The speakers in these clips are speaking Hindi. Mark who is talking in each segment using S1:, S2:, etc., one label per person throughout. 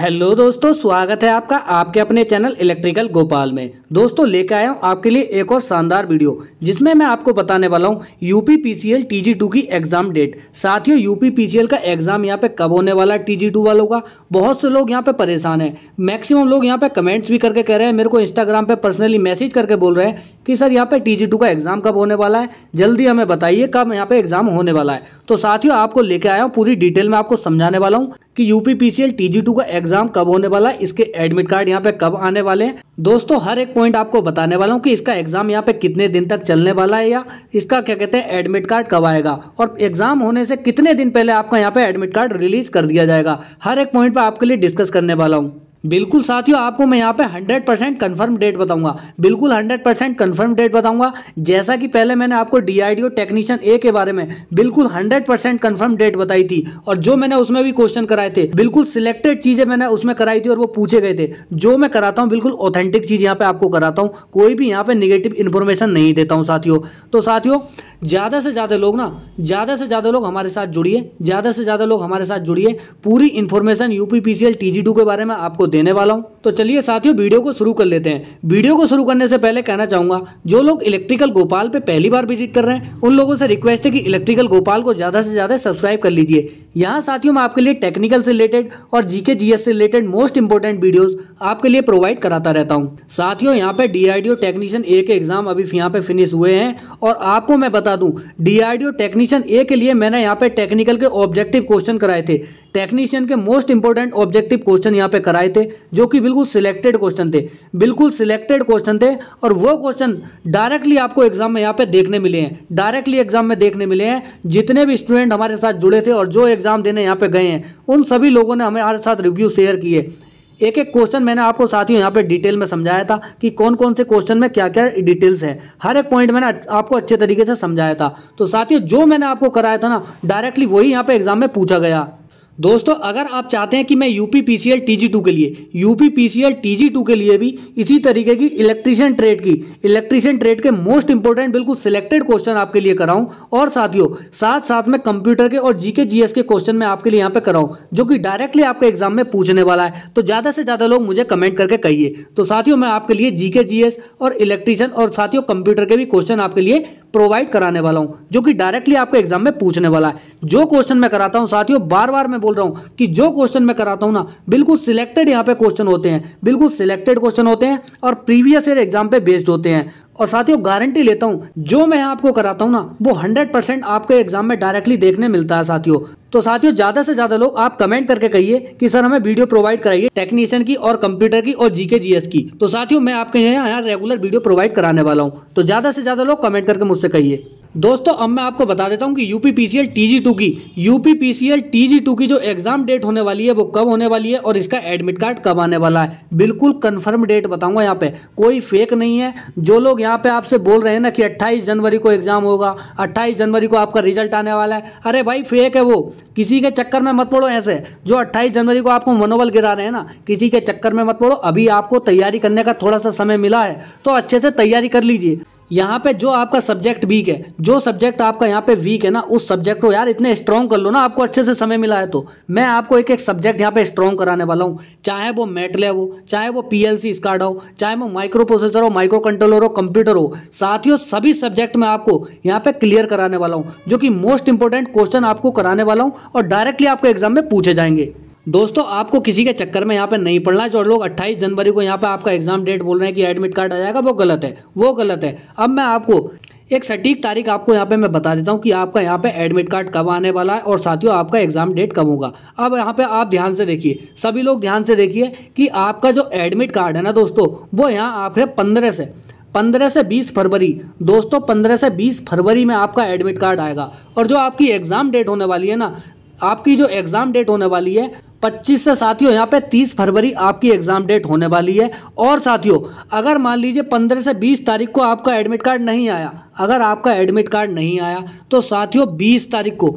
S1: हेलो दोस्तों स्वागत है आपका आपके अपने चैनल इलेक्ट्रिकल गोपाल में दोस्तों लेकर आया हूँ आपके लिए एक और शानदार वीडियो जिसमें मैं आपको बताने वाला हूँ यूपी पीसीएल टीजी टू की एग्ज़ाम डेट साथियों यूपी पीसीएल का एग्ज़ाम यहाँ पे कब होने वाला है टीजी टू वालों का बहुत से लोग यहाँ पे परेशान है मैक्सिमम लोग यहाँ पे कमेंट्स भी करके कह रहे हैं मेरे को इंस्टाग्राम पर पर्सनली मैसेज करके बोल रहे हैं कि सर यहाँ पे टी का एग्ज़ाम कब होने वाला है जल्दी हमें बताइए कब यहाँ पे एग्ज़ाम होने वाला है तो साथियों आपको लेके आया हूँ पूरी डिटेल में आपको समझाने वाला हूँ कि यूपी पीसीएल टीजी का एग्जाम कब होने वाला है इसके एडमिट कार्ड यहाँ पे कब आने वाले हैं दोस्तों हर एक पॉइंट आपको बताने वाला हूँ कि इसका एग्जाम यहाँ पे कितने दिन तक चलने वाला है या इसका क्या कहते हैं एडमिट कार्ड कब आएगा और एग्जाम होने से कितने दिन पहले आपका यहाँ पे एडमिट कार्ड रिलीज कर दिया जाएगा हर एक पॉइंट पर आपके लिए डिस्कस करने वाला हूँ बिल्कुल साथियों आपको मैं यहाँ पे 100 परसेंट कन्फर्म डेट बताऊंगा बिल्कुल 100 परसेंट कन्फर्म डेट बताऊंगा जैसा कि पहले मैंने आपको डीआईडीओ टेक्नीशियन ए के बारे में बिल्कुल 100 परसेंट कन्फर्म डेट बताई थी और जो मैंने उसमें भी क्वेश्चन कराए थे बिल्कुल सिलेक्टेड चीज़ें मैंने उसमें कराई थी और वो पूछे गए थे जो मैं कराता हूँ बिल्कुल ऑथेंटिक चीज़ यहाँ पे आपको कराता हूँ कोई भी यहाँ पे निगेटिव इन्फॉर्मेशन नहीं देता हूँ साथियों तो साथियों ज़्यादा से ज़्यादा लोग ना ज़्यादा से ज़्यादा लोग हमारे साथ जुड़िए ज़्यादा से ज़्यादा लोग हमारे साथ जुड़िए पूरी इन्फॉर्मेशन यूपीपीसीएल टीजी के बारे में आपको देने वाला हूँ तो चलिए साथियों वीडियो को शुरू कर लेते हैं वीडियो को शुरू करने से पहले कहना चाहूँगा जो लोग इलेक्ट्रिकल गोपाल पे पहली बार विजिट कर रहे हैं उन लोगों से रिक्वेस्ट है कि इलेक्ट्रिकल गोपाल को ज़्यादा से ज़्यादा सब्सक्राइब कर लीजिए यहाँ साथियों मैं आपके लिए टेक्निकल से रिलेटेड और जीके जीएस से रिलेटेड मोस्ट इंपॉर्टेंट वीडियोस आपके लिए प्रोवाइड कराता रहता हूँ साथियों यहाँ पे डी टेक्नीशियन ए के एग्जाम अभी यहाँ पे फिनिश हुए हैं और आपको मैं बता दूँ डी टेक्नीशियन ए के लिए मैंने यहाँ पे टेक्निकल के ऑब्जेक्टिव क्वेश्चन कराए थे टेक्नीशियन के मोस्ट इंपॉर्टेंट ऑब्जेक्टिव क्वेश्चन यहाँ पे कराए थे थे जो कि बिल्कुल सिलेक्टेड क्वेश्चन थे बिल्कुल सिलेक्टेड क्वेश्चन थे और वो क्वेश्चन डायरेक्टली आपको एग्जाम में यहाँ पे देखने मिले हैं डायरेक्टली एग्जाम में देखने मिले हैं जितने भी स्टूडेंट हमारे साथ जुड़े थे और जो एग्जाम देने यहाँ पे गए हैं उन सभी लोगों ने हमारे साथ रिव्यू शेयर किए एक एक क्वेश्चन मैंने आपको साथियों यहाँ पे डिटेल में समझाया था कि कौन कौन से क्वेश्चन में क्या क्या डिटेल्स हैं हर एक पॉइंट मैंने आपको अच्छे तरीके से समझाया था तो साथियों जो मैंने आपको कराया था ना डायरेक्टली वही यहाँ पे एग्जाम में पूछा गया दोस्तों अगर आप चाहते हैं कि मैं U P P C two के लिए U P P C two के लिए भी इसी तरीके की इलेक्ट्रीशियन ट्रेड की इलेक्ट्रीशियन ट्रेड के मोस्ट इंपॉर्टेंट बिल्कुल सिलेक्टेड क्वेश्चन आपके लिए कराऊं और साथियों साथ साथ में कंप्यूटर के और जीके जीएस के क्वेश्चन मैं आपके लिए यहाँ पे कराऊं जो कि डायरेक्टली आपके एग्जाम में पूछने वाला है तो ज़्यादा से ज़्यादा लोग मुझे कमेंट करके कहिए तो साथियों मैं आपके लिए जीके जीएस और इलेक्ट्रीशियन और साथियों कंप्यूटर के भी क्वेश्चन आपके लिए प्रोवाइड कराने वाला हूँ जो कि डायरेक्टली आपके एग्जाम में पूछने वाला है जो क्वेश्चन मैं कराता हूँ साथियों बार बार मैं बोल रहा हूँ कि जो क्वेश्चन मैं कराता हूँ ना बिल्कुल सिलेक्टेड यहाँ पे क्वेश्चन होते हैं बिल्कुल सिलेक्टेड क्वेश्चन होते हैं और प्रीवियस ईयर एग्जाम पे बेस्ड होते हैं और साथियों गारंटी लेता हूँ जो मैं आपको कराता हूँ ना वो हंड्रेड परसेंट आपके एग्जाम में डायरेक्टली देखने मिलता है साथियों तो साथियों ज्यादा से ज्यादा लोग आप कमेंट करके कहिए कि सर हमें वीडियो प्रोवाइड कराइए टेक्नीशियन की और कंप्यूटर की और जीके जीएस की तो साथियों मैं आपके यहाँ यहाँ रेगुलर वीडियो प्रोवाइड कराने वाला हूँ तो ज्यादा से ज्यादा लोग कमेंट करके मुझसे कहिए दोस्तों अब मैं आपको बता देता हूं कि U P P C L T G two की U P P C L T G two की जो एग्ज़ाम डेट होने वाली है वो कब होने वाली है और इसका एडमिट कार्ड कब आने वाला है बिल्कुल कंफर्म डेट बताऊंगा यहाँ पे कोई फेक नहीं है जो लोग यहाँ पे आपसे बोल रहे हैं ना कि 28 जनवरी को एग्ज़ाम होगा 28 जनवरी को आपका रिजल्ट आने वाला है अरे भाई फेक है वो किसी के चक्कर में मत पड़ो ऐसे जो अट्ठाईस जनवरी को आपको मनोबल गिरा रहे हैं ना किसी के चक्कर में मत पड़ो अभी आपको तैयारी करने का थोड़ा सा समय मिला है तो अच्छे से तैयारी कर लीजिए यहाँ पे जो आपका सब्जेक्ट वीक है जो सब्जेक्ट आपका यहाँ पे वीक है ना उस सब्जेक्ट को यार इतने स्ट्रॉन्ग कर लो ना आपको अच्छे से समय मिला है तो मैं आपको एक एक सब्जेक्ट यहाँ पे स्ट्रॉन्ग कराने वाला हूँ चाहे वो मेटले हो चाहे वो पी एल सी स्कार्ड हो चाहे वो माइक्रो प्रोसेसर हो माइक्रो कंट्रोलर हो कंप्यूटर हो साथियों सभी सब्जेक्ट में आपको यहाँ पे क्लियर कराने वाला हूँ जो कि मोस्ट इंपॉर्टेंट क्वेश्चन आपको कराने वाला हूँ और डायरेक्टली आपके एग्जाम में पूछे जाएंगे दोस्तों आपको किसी के चक्कर में यहाँ पे नहीं पढ़ना है जो लोग 28 जनवरी को यहाँ पे आपका एग्जाम डेट बोल रहे हैं कि एडमिट कार्ड आ जाएगा वो गलत है वो गलत है अब मैं आपको एक सटीक तारीख आपको यहाँ पे मैं बता देता हूँ कि आपका यहाँ पे एडमिट कार्ड कब आने वाला है और साथियों आपका एग्ज़ाम डेट कब होगा अब यहाँ पे आप ध्यान से देखिए सभी लोग ध्यान से देखिए कि आपका जो एडमिट कार्ड है ना दोस्तों वो यहाँ आप है पंद्रह से पंद्रह से बीस फरवरी दोस्तों पंद्रह से बीस फरवरी में आपका एडमिट कार्ड आएगा और जो आपकी एग्ज़ाम डेट होने वाली है ना आपकी जो एग्ज़ाम डेट होने वाली है 25 से साथियों यहाँ पे 30 फरवरी आपकी एग्ज़ाम डेट होने वाली है और साथियों अगर मान लीजिए 15 से 20 तारीख को आपका एडमिट कार्ड नहीं आया अगर आपका एडमिट कार्ड नहीं आया तो साथियों 20 तारीख को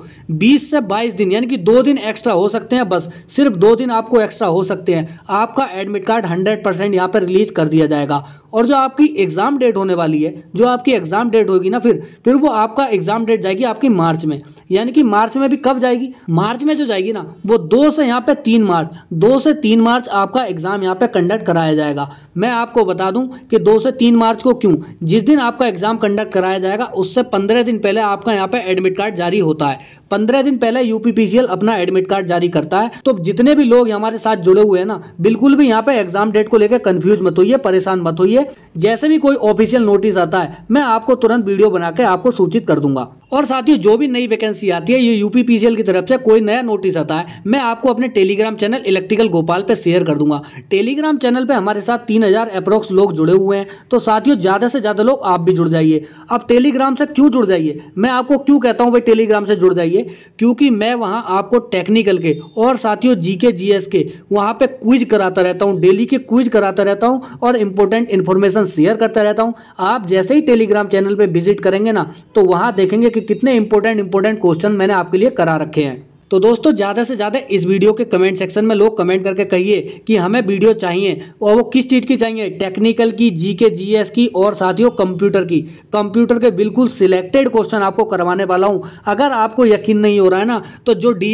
S1: 20 से 22 दिन यानी कि दो दिन एक्स्ट्रा हो सकते हैं बस सिर्फ दो दिन आपको एक्स्ट्रा हो सकते हैं आपका एडमिट कार्ड 100 परसेंट यहाँ पर रिलीज कर दिया जाएगा और जो आपकी एग्ज़ाम डेट होने वाली है जो आपकी एग्ज़ाम डेट होगी ना फिर फिर वो आपका एग्ज़ाम डेट जाएगी आपकी मार्च में यानी कि मार्च में भी कब जाएगी मार्च में जो जाएगी ना वो दो से यहाँ पे तीन मार्च दो से तीन मार्च आपका एग्ज़ाम यहाँ पे कंडक्ट कराया जाएगा मैं आपको बता दूँ कि दो से तीन मार्च को क्यों जिस दिन आपका एग्ज़ाम कंडक्ट कराया कराया जाएगा उससे पंद्रह दिन पहले आपका यहाँ पर एडमिट कार्ड जारी होता है पंद्रह दिन पहले यूपीपीसीएल अपना एडमिट कार्ड जारी करता है तो जितने भी लोग हमारे साथ जुड़े हुए हैं ना बिल्कुल भी यहाँ पे एग्जाम डेट को लेकर कंफ्यूज मत होइए परेशान मत होइए जैसे भी कोई ऑफिशियल नोटिस आता है मैं आपको तुरंत वीडियो बना के आपको सूचित कर दूंगा और साथियों जो भी नई वैकेंसी आती है ये यूपीपीसीएल की तरफ से कोई नया नोटिस आता है मैं आपको अपने टेलीग्राम चैनल इलेक्ट्रिकल गोपाल पे शेयर कर दूंगा टेलीग्राम चैनल पे हमारे साथ तीन हजार अप्रोक्स लोग जुड़े हुए हैं तो साथियों ज्यादा से ज्यादा लोग आप भी जुड़ जाइए आप टेलीग्राम से क्यों जुड़ जाइए मैं आपको क्यों कहता हूँ भाई टेलीग्राम से जुड़ जाइए क्योंकि मैं वहाँ आपको टेक्निकल के और साथियों जी के जी के वहाँ पर क्विज कराता रहता हूँ डेली के क्विज कराता रहता हूँ और इंपॉर्टेंट इन्फॉर्मेशन शेयर करता रहता हूँ आप जैसे ही टेलीग्राम चैनल पर विजिट करेंगे ना तो वहाँ देखेंगे कि कितने इंपॉर्टेंट इंपॉर्टेंट क्वेश्चन मैंने आपके लिए करा रखे हैं तो दोस्तों ज़्यादा से ज़्यादा इस वीडियो के कमेंट सेक्शन में लोग कमेंट करके कहिए कि हमें वीडियो चाहिए और वो किस चीज़ की चाहिए टेक्निकल की जी के जी एस की और साथियों कंप्यूटर की कंप्यूटर के बिल्कुल सिलेक्टेड क्वेश्चन आपको करवाने वाला हूँ अगर आपको यकीन नहीं हो रहा है ना तो जो डी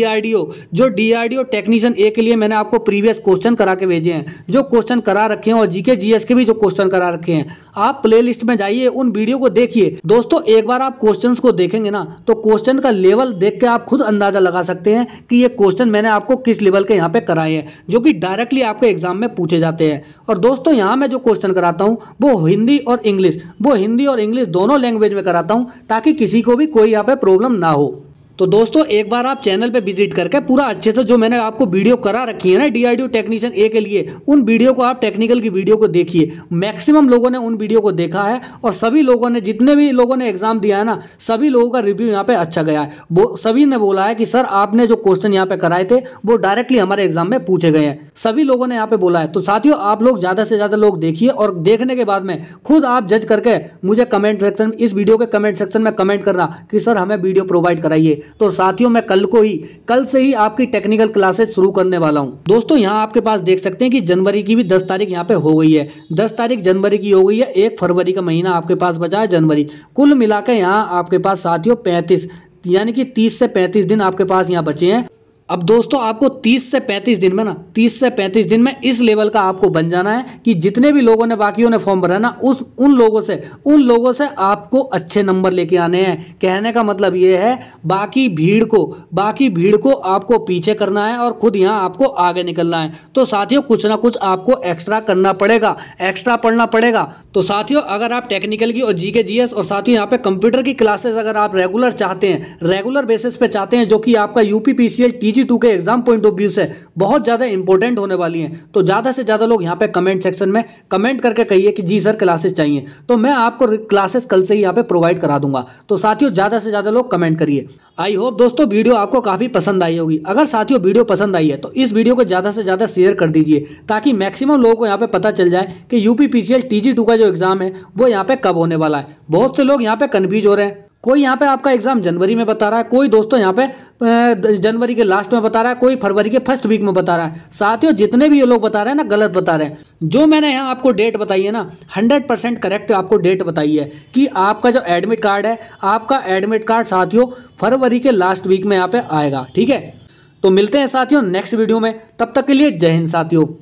S1: जो डी टेक्नीशियन ए के लिए मैंने आपको प्रीवियस क्वेश्चन करा के भेजे हैं जो क्वेश्चन करा रखे हैं और जी के जी एस के भी जो क्वेश्चन करा रखे हैं आप प्ले लिस्ट में जाइए उन वीडियो को देखिए दोस्तों एक बार आप क्वेश्चन को देखेंगे ना तो क्वेश्चन का लेवल देख के आप खुद अंदाजा लगा सकते सकते हैं कि ये क्वेश्चन मैंने आपको किस लेवल के यहाँ पे कराए हैं जो कि डायरेक्टली आपके एग्जाम में पूछे जाते हैं और दोस्तों यहाँ मैं जो क्वेश्चन कराता हूँ वो हिंदी और इंग्लिश वो हिंदी और इंग्लिश दोनों लैंग्वेज में कराता हूँ ताकि किसी को भी कोई यहाँ पर प्रॉब्लम ना हो तो दोस्तों एक बार आप चैनल पे विजिट करके पूरा अच्छे से जो मैंने आपको वीडियो करा रखी है ना डी टेक्नीशियन ए के लिए उन वीडियो को आप टेक्निकल की वीडियो को देखिए मैक्सिमम लोगों ने उन वीडियो को देखा है और सभी लोगों ने जितने भी लोगों ने एग्जाम दिया है ना सभी लोगों का रिव्यू यहाँ पे अच्छा गया है सभी ने बोला है कि सर आपने जो क्वेश्चन यहाँ पे कराए थे वो डायरेक्टली हमारे एग्जाम में पूछे गए हैं सभी लोगों ने यहाँ पे बोला है तो साथियों आप लोग ज़्यादा से ज़्यादा लोग देखिए और देखने के बाद में खुद आप जज करके मुझे कमेंट सेक्शन इस वीडियो के कमेंट सेक्शन में कमेंट करना कि सर हमें वीडियो प्रोवाइड कराइए तो साथियों मैं कल को ही कल से ही आपकी टेक्निकल क्लासेस शुरू करने वाला हूँ दोस्तों यहाँ आपके पास देख सकते हैं कि जनवरी की भी दस तारीख यहाँ पे हो गई है दस तारीख जनवरी की हो गई है एक फरवरी का महीना आपके पास बचा है जनवरी कुल मिलाकर यहाँ आपके पास साथियों पैंतीस यानी कि तीस से पैंतीस दिन आपके पास यहाँ बचे हैं अब दोस्तों आपको 30 से 35 दिन में ना 30 से 35 दिन में इस लेवल का आपको बन जाना है कि जितने भी लोगों ने बाकियों ने फॉर्म भरा ना उस उन लोगों से उन लोगों से आपको अच्छे नंबर लेके आने हैं कहने का मतलब ये है बाकी भीड़ को बाकी भीड़ को आपको पीछे करना है और खुद यहाँ आपको आगे निकलना है तो साथियों कुछ ना कुछ आपको एक्स्ट्रा करना पड़ेगा एक्स्ट्रा पढ़ना पड़ेगा तो साथियों अगर आप टेक्निकल की और जी के जी एस और साथियों यहाँ पे कंप्यूटर की क्लासेस अगर आप रेगुलर चाहते हैं रेगुलर बेसिस पे चाहते हैं जो कि आपका UP P C G two के एग्जाम पॉइंट ऑफ व्यू से बहुत ज़्यादा इंपॉर्टेंट होने वाली हैं तो ज़्यादा से ज़्यादा लोग यहाँ पे कमेंट सेक्शन में कमेंट करके कहिए कि जी सर क्लासेस चाहिए तो मैं आपको क्लासेस कल से ही यहाँ पे प्रोवाइड करा दूंगा तो साथियों ज़्यादा से ज़्यादा लोग कमेंट करिए आई होप दोस्तों वीडियो आपको काफ़ी पसंद आई होगी अगर साथियों वीडियो पसंद आई है तो इस वीडियो को ज़्यादा से ज़्यादा शेयर कर दीजिए ताकि मैक्सिमम लोगों को यहाँ पे पता चल जाए कि टीजी टू का जो एग्ज़ाम है वो यहाँ पे कब होने वाला है बहुत से लोग यहाँ पे कन्फ्यूज हो रहे हैं कोई यहाँ पे आपका एग्ज़ाम जनवरी में बता रहा है कोई दोस्तों यहाँ पे जनवरी के लास्ट में बता रहा है कोई फरवरी के फर्स्ट वीक में बता रहा है साथियों जितने भी ये लोग बता रहे हैं ना गलत बता रहे हैं जो मैंने यहाँ आपको डेट बताई है ना 100 परसेंट करेक्ट आपको डेट बताई है कि आपका जो एडमिट कार्ड है आपका एडमिट कार्ड साथियों फरवरी के लास्ट वीक में यहाँ पे आएगा ठीक है तो मिलते हैं साथियों नेक्स्ट वीडियो में तब तक के लिए जय हिंद साथियों